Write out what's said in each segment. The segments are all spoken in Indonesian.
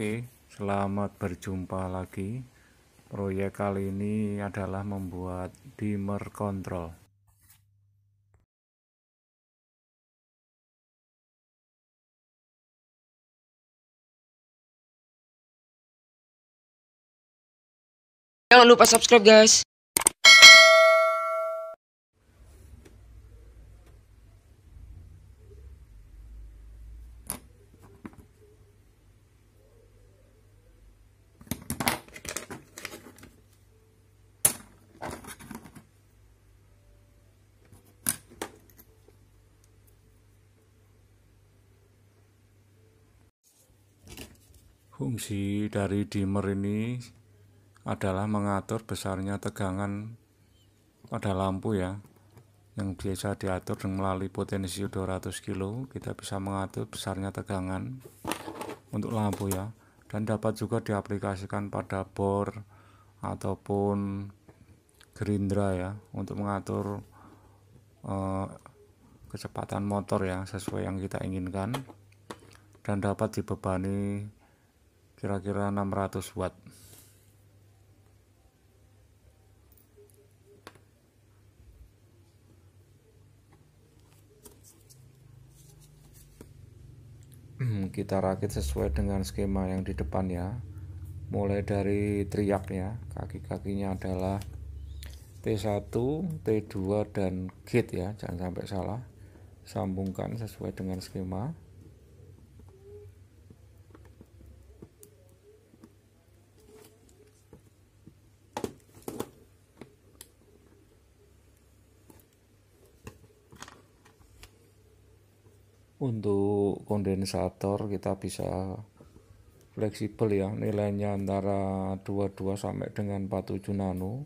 Oke, selamat berjumpa lagi. Proyek kali ini adalah membuat dimmer control. Jangan lupa subscribe guys. Fungsi dari dimmer ini adalah mengatur besarnya tegangan pada lampu ya yang biasa diatur melalui potensi 200 kilo kita bisa mengatur besarnya tegangan untuk lampu ya dan dapat juga diaplikasikan pada bor ataupun gerindra ya untuk mengatur eh, kecepatan motor ya sesuai yang kita inginkan dan dapat dibebani kira-kira 600 watt hmm, kita rakit sesuai dengan skema yang di depan ya mulai dari teriaknya kaki-kakinya adalah T1, T2 dan gate ya jangan sampai salah sambungkan sesuai dengan skema untuk kondensator kita bisa fleksibel ya nilainya antara 22 sampai dengan 47 nano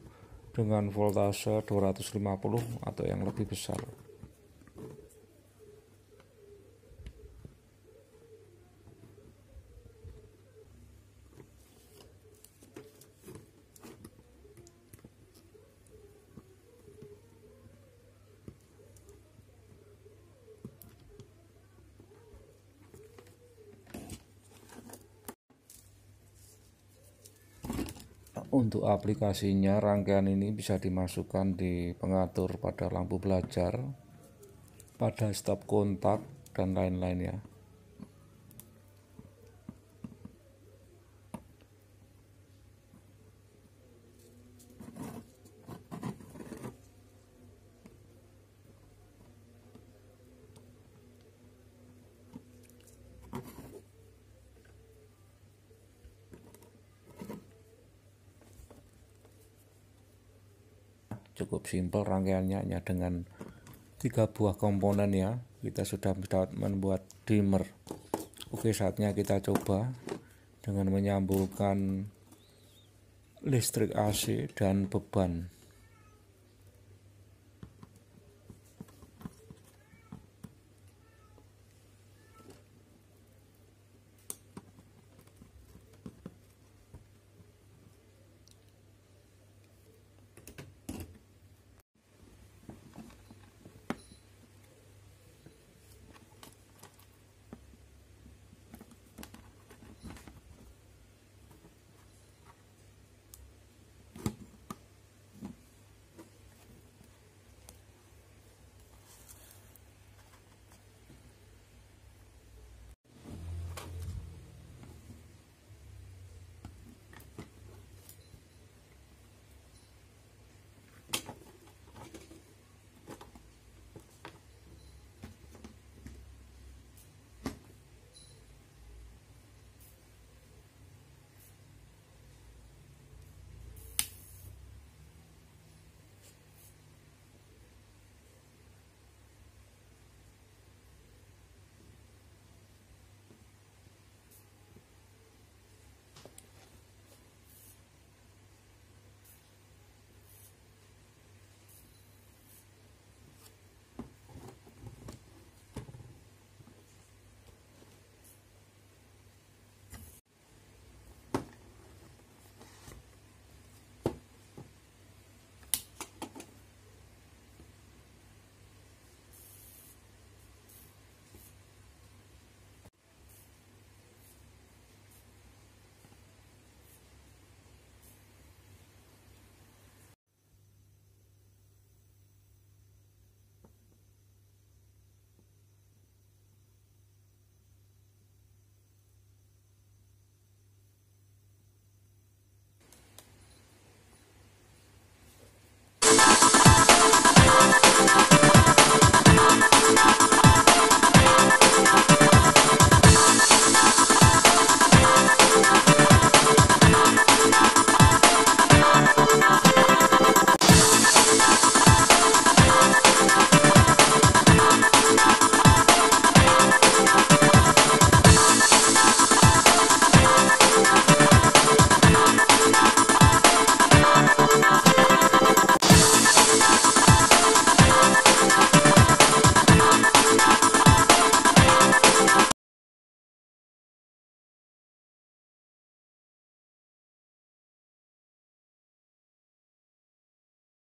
dengan voltase 250 atau yang lebih besar Untuk aplikasinya rangkaian ini bisa dimasukkan di pengatur pada lampu belajar, pada stop kontak dan lain-lain ya. cukup simpel rangkaiannya hanya dengan tiga buah komponen ya kita sudah dapat membuat dimmer oke saatnya kita coba dengan menyambungkan listrik AC dan beban